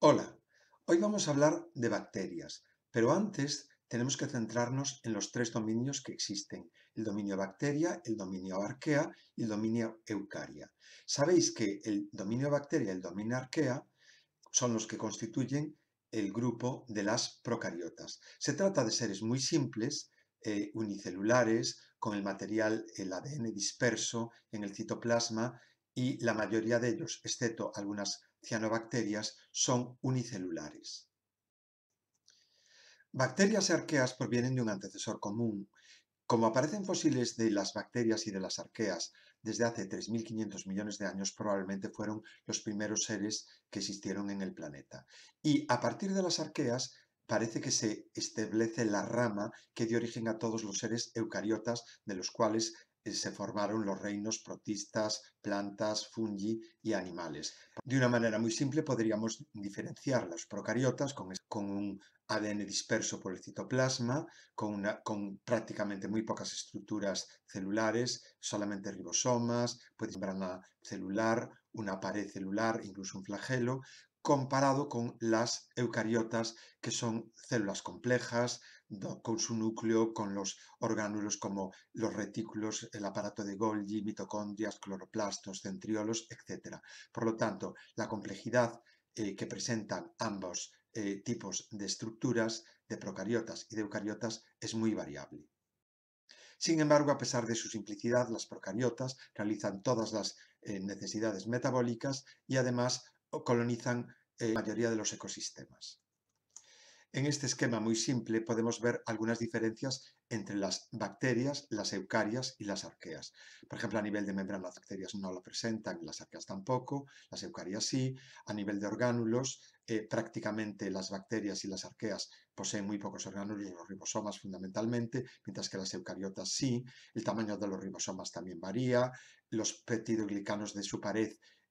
Hola, hoy vamos a hablar de bacterias, pero antes tenemos que centrarnos en los tres dominios que existen, el dominio bacteria, el dominio arquea y el dominio eucaria. Sabéis que el dominio bacteria y el dominio arquea son los que constituyen el grupo de las procariotas. Se trata de seres muy simples, eh, unicelulares, con el material, el ADN disperso en el citoplasma y la mayoría de ellos, excepto algunas cianobacterias son unicelulares. Bacterias arqueas provienen de un antecesor común. Como aparecen fósiles de las bacterias y de las arqueas desde hace 3.500 millones de años, probablemente fueron los primeros seres que existieron en el planeta. Y a partir de las arqueas parece que se establece la rama que dio origen a todos los seres eucariotas, de los cuales se formaron los reinos protistas, plantas, fungi y animales. De una manera muy simple podríamos diferenciar los procariotas con, un ADN disperso por el citoplasma, con, prácticamente muy pocas estructuras celulares, solamente ribosomas, puede membrana celular, una pared celular, incluso un flagelo, comparado con las eucariotas, que son células complejas, con su núcleo, con los orgánulos como los retículos, el aparato de Golgi, mitocondrias, cloroplastos, centriolos, etc. Por lo tanto, la complejidad eh, que presentan ambos eh, tipos de estructuras de procariotas y de eucariotas es muy variable. Sin embargo, a pesar de su simplicidad, las procariotas realizan todas las eh, necesidades metabólicas y además colonizan la mayoría de los ecosistemas. En este esquema muy simple podemos ver algunas diferencias entre las bacterias, las eucarias y las arqueas. Por ejemplo, a nivel de membrana las bacterias no la presentan, las arqueas tampoco, las eucarias sí. A nivel de orgánulos, eh, prácticamente las bacterias y las arqueas poseen muy pocos orgánulos, los ribosomas fundamentalmente, mientras que las eucariotas sí. El tamaño de los ribosomas también varía. Los petidoglicanos de su pared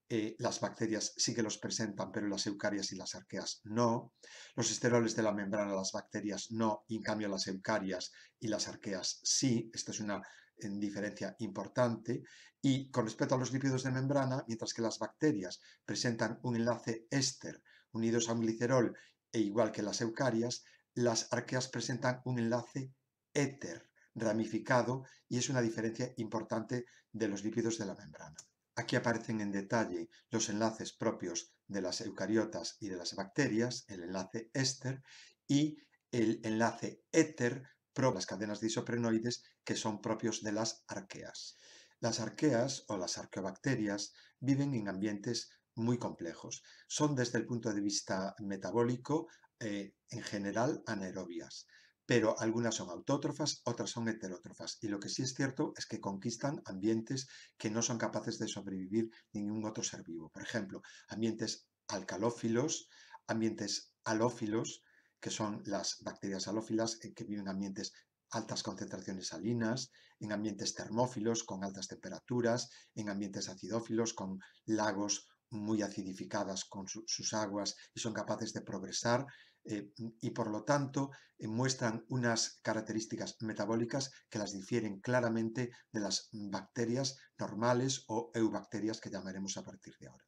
eh, las bacterias sí que los presentan, pero las eucarias y las arqueas no. Los esteroles de la membrana, las bacterias no, y en cambio las eucarias y las arqueas sí. Esta es una diferencia importante. Y con respecto a los lípidos de membrana, mientras que las bacterias presentan un enlace éster unidos a un glicerol, e igual que las eucarias, las arqueas presentan un enlace éter ramificado y es una diferencia importante de los lípidos de la membrana. Aquí aparecen en detalle los enlaces propios de las eucariotas y de las bacterias, el enlace éster y el enlace éter, las cadenas de isoprenoides que son propios de las arqueas. Las arqueas o las arqueobacterias viven en ambientes muy complejos. Son desde el punto de vista metabólico, eh, en general, anaerobias pero algunas son autótrofas, otras son heterótrofas. Y lo que sí es cierto es que conquistan ambientes que no son capaces de sobrevivir ningún otro ser vivo. Por ejemplo, ambientes alcalófilos, ambientes halófilos, que son las bacterias halófilas eh, que viven en ambientes altas concentraciones salinas, en ambientes termófilos con altas temperaturas, en ambientes acidófilos con lagos muy acidificadas con sus aguas y son capaces de progresar eh, y por lo tanto eh, muestran unas características metabólicas que las difieren claramente de las bacterias normales o eubacterias que llamaremos a partir de ahora.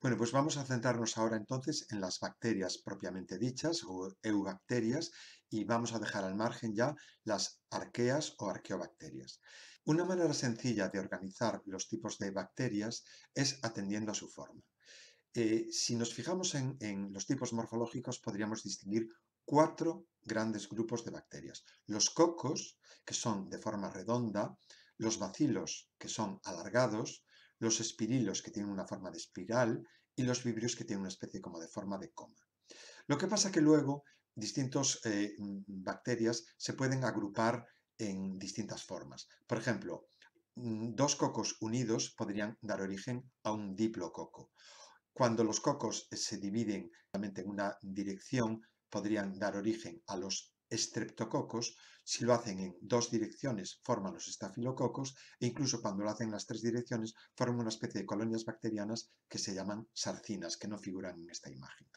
Bueno, pues vamos a centrarnos ahora entonces en las bacterias propiamente dichas o eubacterias y vamos a dejar al margen ya las arqueas o arqueobacterias. Una manera sencilla de organizar los tipos de bacterias es atendiendo a su forma. Eh, si nos fijamos en, los tipos morfológicos, podríamos distinguir cuatro grandes grupos de bacterias. Los cocos, que son de forma redonda, los bacilos, que son alargados, los espirilos, que tienen una forma de espiral, y los vibrios, que tienen una especie como de forma de coma. Lo que pasa es que luego distintas eh, mm, bacterias se pueden agrupar en distintas formas. Por ejemplo, mm, dos cocos unidos podrían dar origen a un diplococo. Cuando los cocos se dividen en una dirección, podrían dar origen a los estreptococos, si lo hacen en dos direcciones forman los estafilococos e incluso cuando lo hacen en las tres direcciones forman una especie de colonias bacterianas que se llaman sarcinas, que no figuran en esta imagen.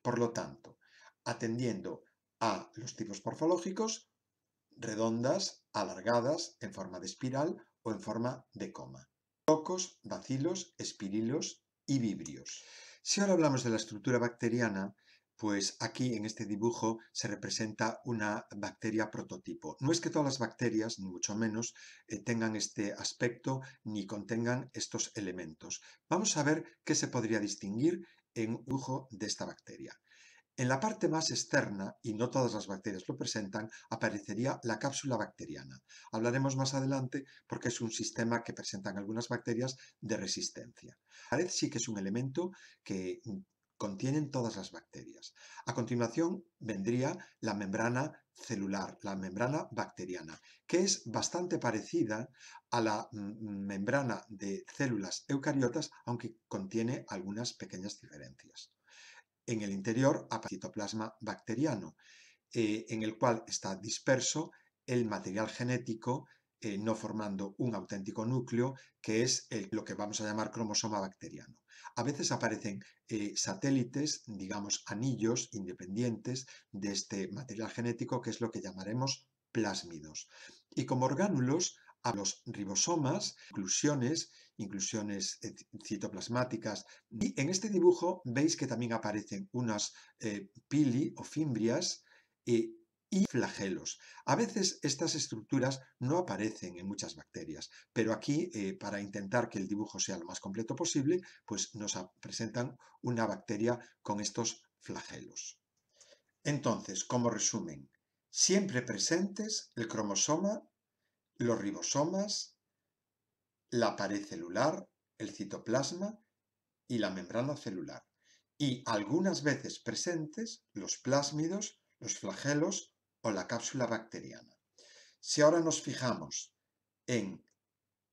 Por lo tanto, atendiendo a los tipos morfológicos, redondas, alargadas, en forma de espiral o en forma de coma. Cocos, bacilos, espirilos, si ahora hablamos de la estructura bacteriana, pues aquí en este dibujo se representa una bacteria prototipo. No es que todas las bacterias, ni mucho menos, eh, tengan este aspecto ni contengan estos elementos. Vamos a ver qué se podría distinguir en un dibujo de esta bacteria. En la parte más externa, y no todas las bacterias lo presentan, aparecería la cápsula bacteriana. Hablaremos más adelante porque es un sistema que presentan algunas bacterias de resistencia. La sí que es un elemento que mm, contienen todas las bacterias. A continuación vendría la membrana celular, la membrana bacteriana, que es bastante parecida a la mm, mm, membrana de células eucariotas, aunque contiene algunas pequeñas diferencias. En el interior apacitoplasma bacteriano, eh, en el cual está disperso el material genético eh, no formando un auténtico núcleo, que es lo que vamos a llamar cromosoma bacteriano. A veces aparecen eh, satélites, digamos anillos independientes de este material genético, que es lo que llamaremos plásmidos. Y como orgánulos a los ribosomas, inclusiones, inclusiones citoplasmáticas. Y en este dibujo veis que también aparecen unas eh, pili o fimbrias eh, y flagelos. A veces estas estructuras no aparecen en muchas bacterias, pero aquí, eh, para intentar que el dibujo sea lo más completo posible, pues nos presentan una bacteria con estos flagelos. Entonces, como resumen, siempre presentes el cromosoma los ribosomas, la pared celular, el citoplasma y la membrana celular. Y algunas veces presentes los plásmidos, los flagelos o la cápsula bacteriana. Si ahora nos fijamos en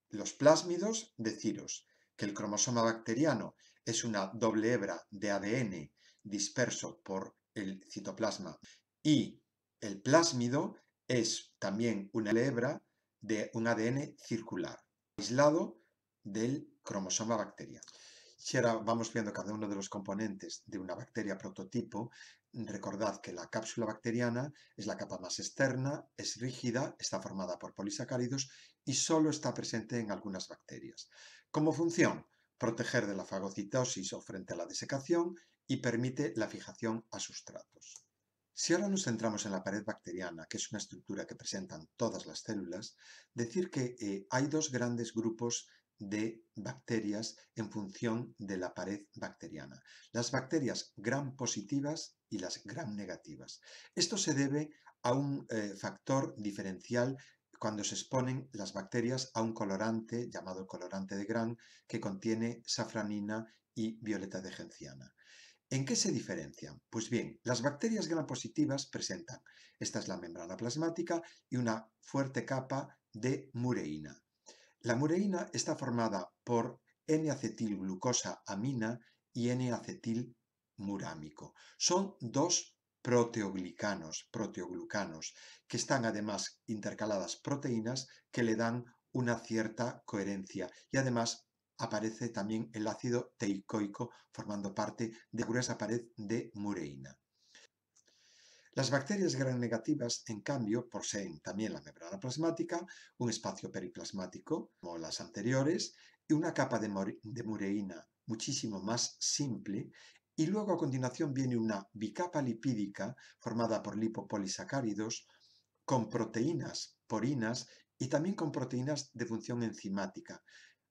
los plásmidos, deciros que el cromosoma bacteriano es una doble hebra de ADN disperso por el citoplasma y el plásmido es también una hebra de un ADN circular, aislado del cromosoma bacteriano. Si ahora vamos viendo cada uno de los componentes de una bacteria prototipo, recordad que la cápsula bacteriana es la capa más externa, es rígida, está formada por polisacáridos y solo está presente en algunas bacterias. Como función, proteger de la fagocitosis o frente a la desecación y permite la fijación a sustratos. Si ahora nos centramos en la pared bacteriana, que es una estructura que presentan todas las células, decir que eh, hay dos grandes grupos de bacterias en función de la pared bacteriana. Las bacterias gram positivas y las gram negativas. Esto se debe a un eh, factor diferencial cuando se exponen las bacterias a un colorante llamado colorante de gram que contiene safranina y violeta de genciana. ¿En qué se diferencian? Pues bien, las bacterias grampositivas presentan, esta es la membrana plasmática y una fuerte capa de mureína. La mureína está formada por N-acetilglucosa amina y N-acetilmurámico. Son dos proteoglicanos, proteoglucanos, que están además intercaladas proteínas que le dan una cierta coherencia y además aparece también el ácido teicoico formando parte de la gruesa pared de mureína. Las bacterias gran negativas, en cambio, poseen también la membrana plasmática, un espacio periplasmático, como las anteriores, y una capa de, de mureína muchísimo más simple, y luego a continuación viene una bicapa lipídica formada por lipopolisacáridos con proteínas porinas y también con proteínas de función enzimática.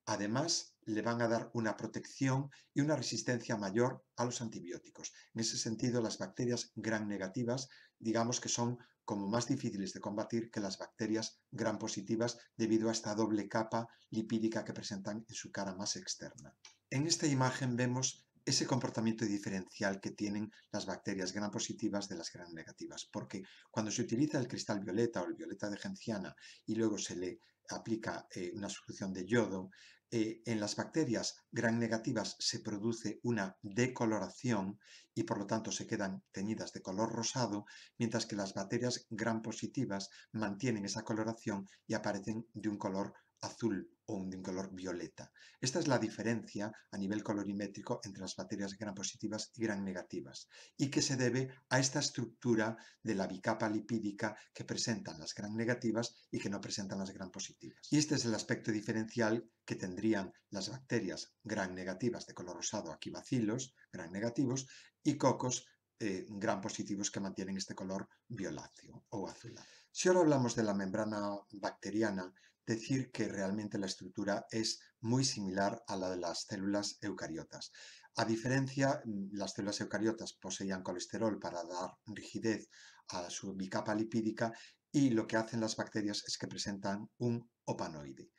Además, le van a dar una protección y una resistencia mayor a los antibióticos. En ese sentido, las bacterias gran negativas, digamos que son como más difíciles de combatir que las bacterias gran positivas debido a esta doble capa lipídica que presentan en su cara más externa. En esta imagen vemos ese comportamiento diferencial que tienen las bacterias gran positivas de las gran negativas, porque cuando se utiliza el cristal violeta o el violeta de genciana y luego se le aplica eh, una solución de yodo, eh, en las bacterias gran negativas se produce una decoloración y por lo tanto se quedan teñidas de color rosado, mientras que las bacterias gran positivas mantienen esa coloración y aparecen de un color azul o de un color violeta. Esta es la diferencia a nivel colorimétrico entre las bacterias gran positivas y gran negativas y que se debe a esta estructura de la bicapa lipídica que presentan las gran negativas y que no presentan las gran positivas. Y este es el aspecto diferencial que tendrían las bacterias gran negativas de color rosado, aquí bacilos, gran negativos, y cocos eh, gran positivos que mantienen este color violáceo o azulado. Si ahora hablamos de la membrana bacteriana, decir que realmente la estructura es muy similar a la de las células eucariotas. A diferencia, mm, las células eucariotas poseían colesterol para dar rigidez a su bicapa lipídica y lo que hacen las bacterias es que presentan un opanoide.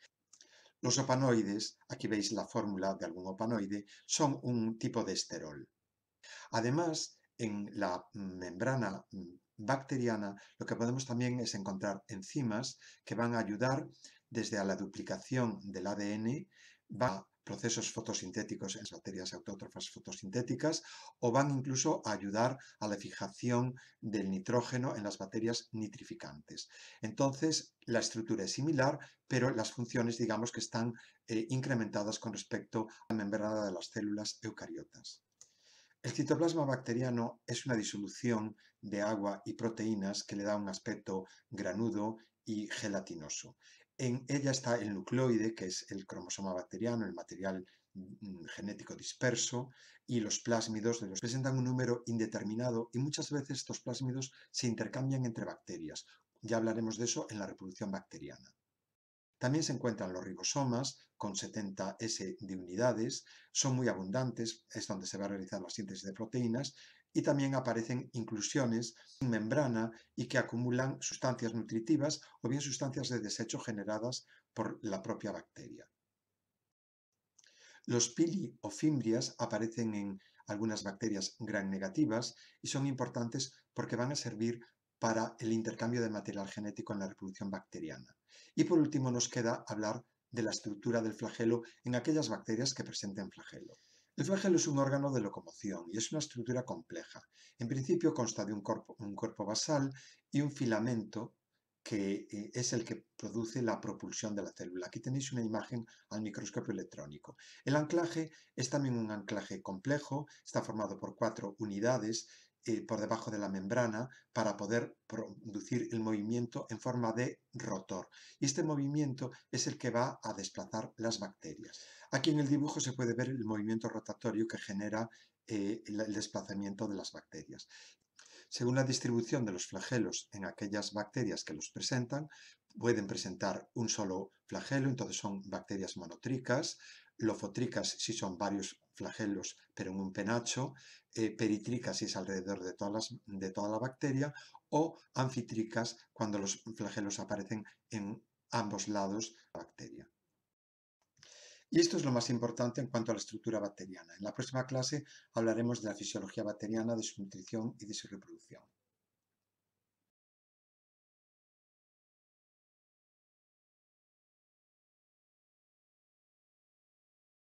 Los opanoides, aquí veis la fórmula de algún opanoide, son un tipo de esterol. Además, en la membrana mm, bacteriana, lo que podemos también es encontrar enzimas que van a ayudar desde a la duplicación del ADN, va a procesos fotosintéticos en las bacterias autótrofas fotosintéticas o van incluso a ayudar a la fijación del nitrógeno en las bacterias nitrificantes. Entonces, la estructura es similar, pero las funciones digamos que están eh, incrementadas con respecto a la membrana de las células eucariotas. El citoplasma bacteriano es una disolución de agua y proteínas que le da un aspecto granudo y gelatinoso. En ella está el nucleoide, que es el cromosoma bacteriano, el material mm, genético disperso, y los plásmidos, de los que presentan un número indeterminado y muchas veces estos plásmidos se intercambian entre bacterias. Ya hablaremos de eso en la reproducción bacteriana. También se encuentran los ribosomas con 70S de unidades, son muy abundantes, es donde se va a realizar la síntesis de proteínas y también aparecen inclusiones sin membrana y que acumulan sustancias nutritivas o bien sustancias de desecho generadas por la propia bacteria. Los pili o fimbrias aparecen en algunas bacterias gran negativas y son importantes porque van a servir para el intercambio de material genético en la reproducción bacteriana. Y por último nos queda hablar de la estructura del flagelo en aquellas bacterias que presenten flagelo. El flagelo es un órgano de locomoción y es una estructura compleja. En principio consta de un cuerpo, un cuerpo basal y un filamento que eh, es el que produce la propulsión de la célula. Aquí tenéis una imagen al microscopio electrónico. El anclaje es también un anclaje complejo, está formado por cuatro unidades, eh, por debajo de la membrana para poder producir el movimiento en forma de rotor. Y este movimiento es el que va a desplazar las bacterias. Aquí en el dibujo se puede ver el movimiento rotatorio que genera eh, el desplazamiento de las bacterias. Según la distribución de los flagelos en aquellas bacterias que los presentan, pueden presentar un solo flagelo, entonces son bacterias monotricas, lofotricas si son varios flagelos, pero en un penacho, eh, si es alrededor de, de toda la bacteria o anfitricas cuando los flagelos aparecen en ambos lados de la bacteria. Y esto es lo más importante en cuanto a la estructura bacteriana. En la próxima clase hablaremos de la fisiología bacteriana, de su nutrición y de su reproducción.